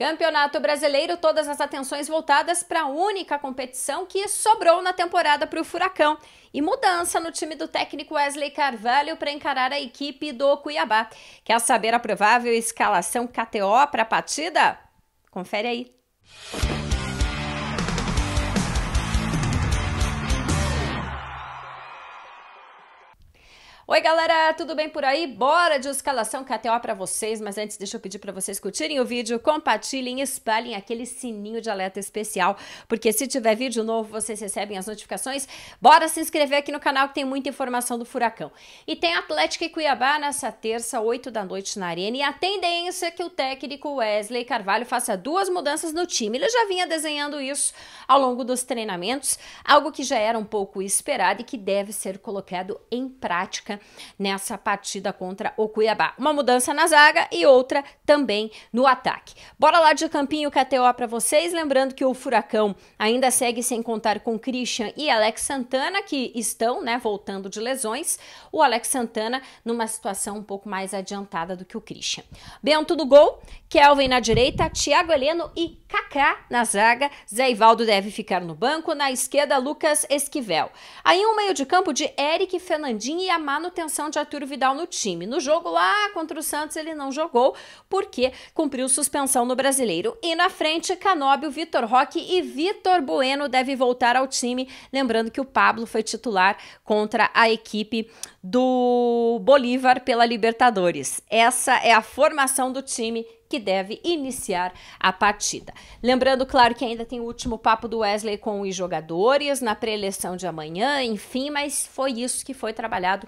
Campeonato Brasileiro, todas as atenções voltadas para a única competição que sobrou na temporada para o Furacão. E mudança no time do técnico Wesley Carvalho para encarar a equipe do Cuiabá. Quer saber a provável escalação KTO para a partida? Confere aí. Oi, galera, tudo bem por aí? Bora de escalação KTO é para vocês, mas antes deixa eu pedir para vocês curtirem o vídeo, compartilhem, espalhem aquele sininho de alerta especial, porque se tiver vídeo novo, vocês recebem as notificações. Bora se inscrever aqui no canal que tem muita informação do Furacão. E tem Atlético e Cuiabá nessa terça, 8 da noite na Arena, e a tendência é que o técnico Wesley Carvalho faça duas mudanças no time. Ele já vinha desenhando isso ao longo dos treinamentos, algo que já era um pouco esperado e que deve ser colocado em prática nessa partida contra o Cuiabá. Uma mudança na zaga e outra também no ataque. Bora lá de campinho KTO para vocês, lembrando que o Furacão ainda segue sem contar com Christian e Alex Santana que estão, né, voltando de lesões. O Alex Santana numa situação um pouco mais adiantada do que o Christian. Bento do gol, Kelvin na direita, Thiago Heleno e Kaká Kaká na zaga, Zé Ivaldo deve ficar no banco, na esquerda Lucas Esquivel. Aí um meio de campo de Eric Fernandinho e a manutenção de Arthur Vidal no time. No jogo lá contra o Santos ele não jogou porque cumpriu suspensão no Brasileiro. E na frente Canóbio, Vitor Roque e Vitor Bueno deve voltar ao time, lembrando que o Pablo foi titular contra a equipe do Bolívar pela Libertadores. Essa é a formação do time que deve iniciar a partida. Lembrando, claro, que ainda tem o último papo do Wesley com os jogadores na preleção de amanhã, enfim, mas foi isso que foi trabalhado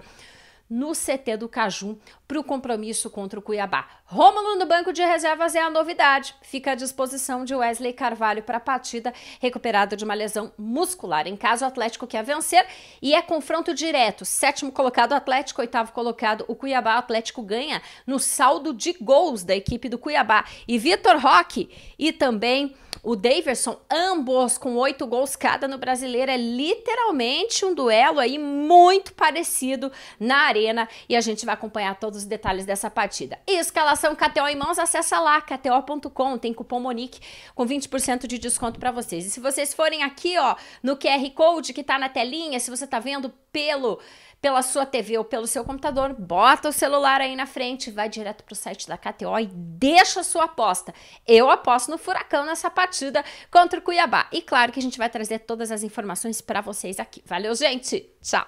no CT do Cajum para o compromisso contra o Cuiabá. Rômulo no banco de reservas é a novidade. Fica à disposição de Wesley Carvalho para a partida, recuperado de uma lesão muscular. Em caso, o Atlético quer vencer e é confronto direto. Sétimo colocado Atlético, oitavo colocado o Cuiabá. O Atlético ganha no saldo de gols da equipe do Cuiabá. E Vitor Roque e também o Daverson, ambos com oito gols cada no brasileiro. É literalmente um duelo aí muito parecido na areia. Arena e a gente vai acompanhar todos os detalhes dessa partida. E escalação KTO em mãos, acessa lá, kto.com, tem cupom Monique com 20% de desconto para vocês. E se vocês forem aqui, ó, no QR Code que está na telinha, se você está vendo pelo pela sua TV ou pelo seu computador, bota o celular aí na frente, vai direto pro site da KTO e deixa a sua aposta. Eu aposto no Furacão nessa partida contra o Cuiabá. E claro que a gente vai trazer todas as informações para vocês aqui. Valeu, gente. Tchau.